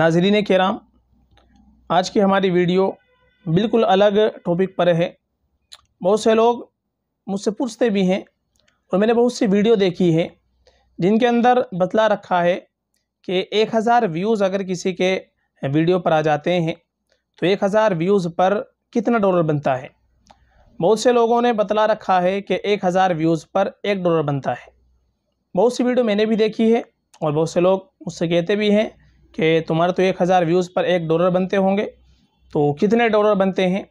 नाजरीन कराम आज की हमारी वीडियो बिल्कुल अलग टॉपिक पर है बहुत से लोग मुझसे पूछते भी हैं और मैंने बहुत सी वीडियो देखी है जिनके अंदर बतला रखा है कि एक हज़ार व्यूज़ अगर किसी के वीडियो पर आ जाते हैं तो एक हज़ार व्यूज़ पर कितना डॉलर बनता है बहुत से लोगों ने बतला रखा है कि एक हज़ार व्यूज़ पर एक डॉलर बनता है बहुत सी वीडियो मैंने भी देखी है और बहुत से लोग मुझसे कहते भी हैं कि तुम्हारे तो एक हज़ार व्यूज़ पर एक डॉलर बनते होंगे तो कितने डॉलर बनते हैं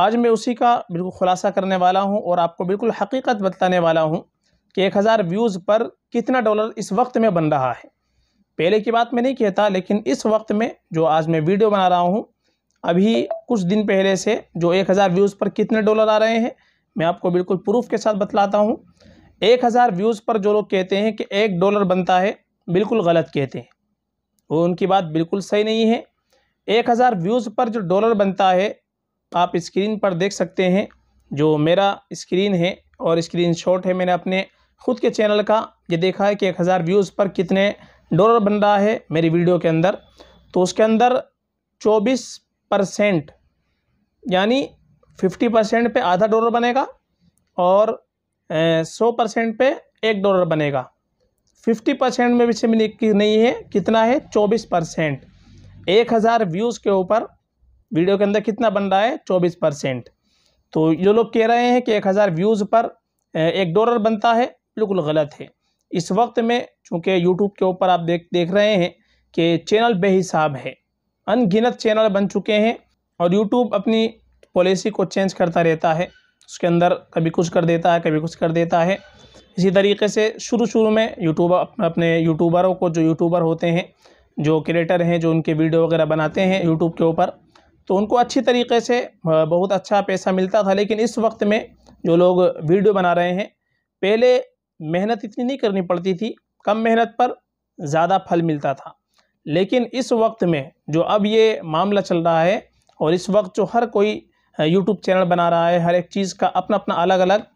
आज मैं उसी का बिल्कुल ख़ुलासा करने वाला हूँ और आपको बिल्कुल हकीकत बताने वाला हूँ कि एक हज़ार व्यूज़ पर कितना डॉलर इस वक्त में बन रहा है पहले की बात मैं नहीं कहता लेकिन इस वक्त में जो आज मैं वीडियो बना रहा हूँ अभी कुछ दिन पहले से जो एक हज़ार व्यूज़ पर कितने डॉलर आ रहे हैं मैं आपको बिल्कुल प्रूफ के साथ बतलाता हूँ एक हज़ार व्यूज़ पर जो लोग कहते हैं कि एक डॉलर बनता है बिल्कुल गलत कहते हैं वो उनकी बात बिल्कुल सही नहीं है एक हज़ार व्यूज़ पर जो डॉलर बनता है आप स्क्रीन पर देख सकते हैं जो मेरा स्क्रीन है और स्क्रीन शॉट है मैंने अपने खुद के चैनल का ये देखा है कि एक हज़ार व्यूज़ पर कितने डॉलर बन रहा है मेरी वीडियो के अंदर तो उसके अंदर चौबीस परसेंट यानी फिफ्टी परसेंट पर आधा डॉलर बनेगा और सौ परसेंट पर एक डॉलर बनेगा फिफ्टी परसेंट में भी सिमिलिक नहीं है कितना है चौबीस परसेंट एक हज़ार व्यूज़ के ऊपर वीडियो के अंदर कितना बन रहा है चौबीस परसेंट तो जो लोग कह रहे हैं कि एक हज़ार व्यूज़ पर एक डॉलर बनता है बिल्कुल गलत है इस वक्त में चूँकि यूट्यूब के ऊपर आप देख देख रहे हैं कि चैनल बेहिसाब है अनगिनत चैनल बन चुके हैं और यूट्यूब अपनी पॉलिसी को चेंज करता रहता है उसके अंदर कभी कुछ कर देता है कभी कुछ कर देता है इसी तरीके से शुरू शुरू में यूटूब अपने यूट्यूबरों को जो यूट्यूबर होते हैं जो क्रिएटर हैं जो उनके वीडियो वगैरह बनाते हैं यूट्यूब के ऊपर तो उनको अच्छी तरीके से बहुत अच्छा पैसा मिलता था लेकिन इस वक्त में जो लोग वीडियो बना रहे हैं पहले मेहनत इतनी नहीं करनी पड़ती थी कम मेहनत पर ज़्यादा फल मिलता था लेकिन इस वक्त में जो अब ये मामला चल रहा है और इस वक्त जो हर कोई यूट्यूब चैनल बना रहा है हर एक चीज़ का अपना अपना अलग अलग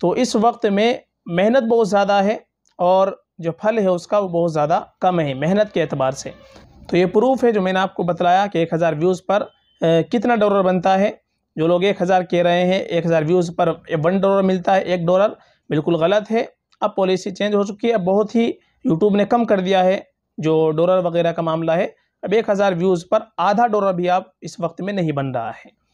तो इस वक्त में मेहनत बहुत ज़्यादा है और जो फल है उसका वो बहुत ज़्यादा कम है मेहनत के अतबार से तो ये प्रूफ है जो मैंने आपको बताया कि एक हज़ार व्यूज़ पर कितना डॉलर बनता है जो लोग एक हज़ार कह रहे हैं एक हज़ार व्यूज़ पर वन डॉलर मिलता है एक डॉलर बिल्कुल गलत है अब पॉलिसी चेंज हो चुकी है अब बहुत ही यूट्यूब ने कम कर दिया है जो डॉलर वगैरह का मामला है अब एक हज़ार व्यूज़ पर आधा डॉलर भी आप इस वक्त में नहीं बन रहा है